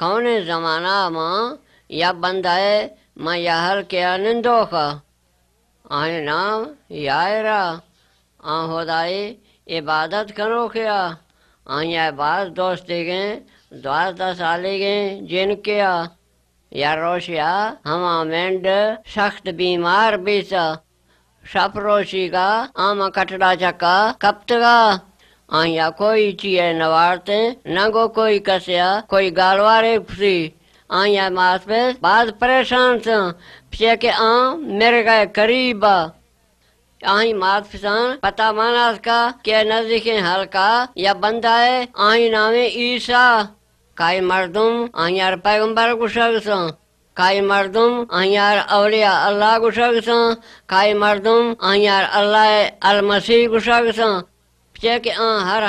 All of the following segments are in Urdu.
کون زمانہ ماں یا بندہ ہر کیا نندو نام یا کام یار عبادت کرو کیا عباد دوست دوار دس آلے گئے جن کیا یا روشیا ہما مینڈ سخت بیمار بیسا سپ روشی کام کٹڑا چکا کپت گا آئیا کوئی چیئے نوارتے وارتے کوئی کسیا کوئی گالوارے کسیا آئیا ماس پہ بات پریشان تھا میرے گئے آئی مات آسان پتا مانا اس کا کہ نزدیک حلقہ یا بندہ ہے آئی نام عیسیٰ کائی مردم آئیں پیغمبر گو شخص کا ہی مردم اہ یار اول اللہ گخص کائی مردم اہ یار اللہ المسیح کو شخص کہ آن ہر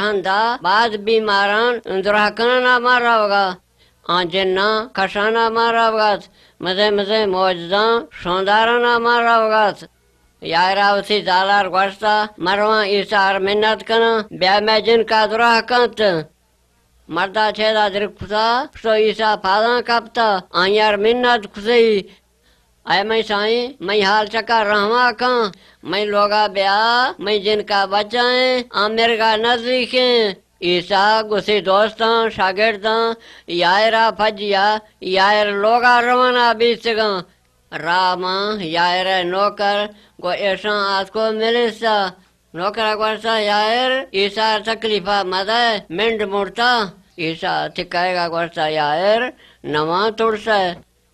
بعض بیماران نہ مارا ہوگا آن جنا خسانا مارا ہوگا مزے مزے موجارا نہ مارا ہوگا اسی یار گوشتا گستا ایسار منت کنا بیا میں جن کا کنت مردہ دورہ کا مردا چھدا درخت کاپتا آر منت کسی اے میں سائیں میں حال چکا رہو کہاں میں لوگا بیا میں جن کا بچائیں آمیر کا نزدیکیں عیسا گسی دوستاں دوست شاگر یاریا یائر لوگا روانا بیسگاں راما یائر نوکر گو ایسا آس کو ملسا نوکر یائر عیسا تکلیفہ مدا منڈ مڑتا ایسا یائر نواں ترسا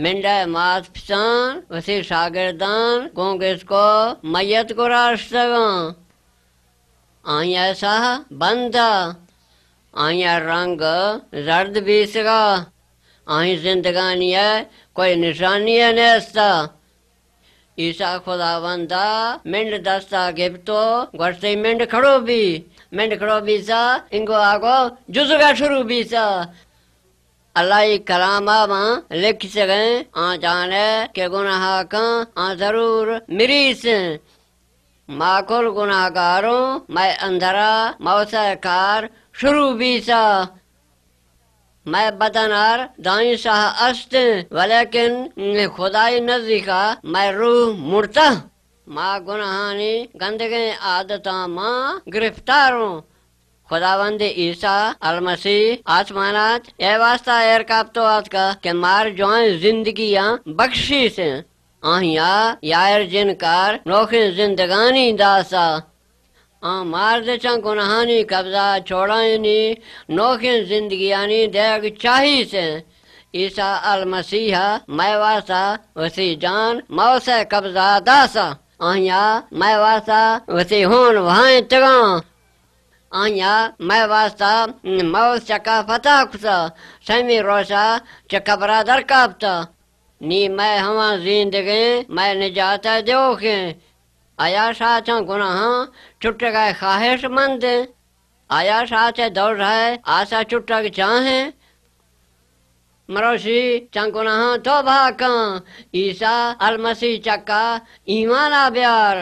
منڈے مات پسان وسی شاگردان کونگ اس کو میت کو راست گاں آئیں ایسا بندہ آئیں رنگ زرد بیس گا آئیں زندگانی ہے کوئی نشانی ہے نیستا عیسا خدا بندہ منڈ دستا گپتو گرسی منڈ کھڑو بھی منڈ کھڑو بیسا انگو آگو جزگا شروع بیسا اللہ کلام لکھ سکیں آ جانے سکے گناہ کا ضرور مری سے ماکل گناہ گاروں میں اندھرا موسہ کار شروع بھی تھا میں بدنار دائیں شاہ است ولیکن خدائی نزدیک میں روح مڑتا ماں گناہانی گندگی عادتاں ماں گرفتاروں خداوند عیسیٰ المسیح آسمانات اے واسطہ ایر کاپتو آت کا کہ مار جوائیں زندگیاں بخشی سے آہیا یائر جن کار نوکھیں زندگانی داسا آن مار دے چاں گناہانی قبضہ چھوڑائیں نی نوکھیں زندگیانی دیکھ چاہی سے عیسیٰ المسیح میں واسطہ وسی جان مو سے قبضہ داسا آہیا میں واسطہ وسی ہون وہاں تگاں آنیا میں واسطہ موس چکا فتح کسا سمی روشا چکا برادر کابتا نی میں ہمان زندگیں میں نجات دیوکیں آیا ساتھ ہاں گناہ ہاں، چھٹے گئے خواہش مند آیا ساتھ دور ہے آسا چھٹ گئے چاہیں مروشی چنگنا ہاں تو بھاکاں عیسیٰ المسیح چکا ایمان آ بیار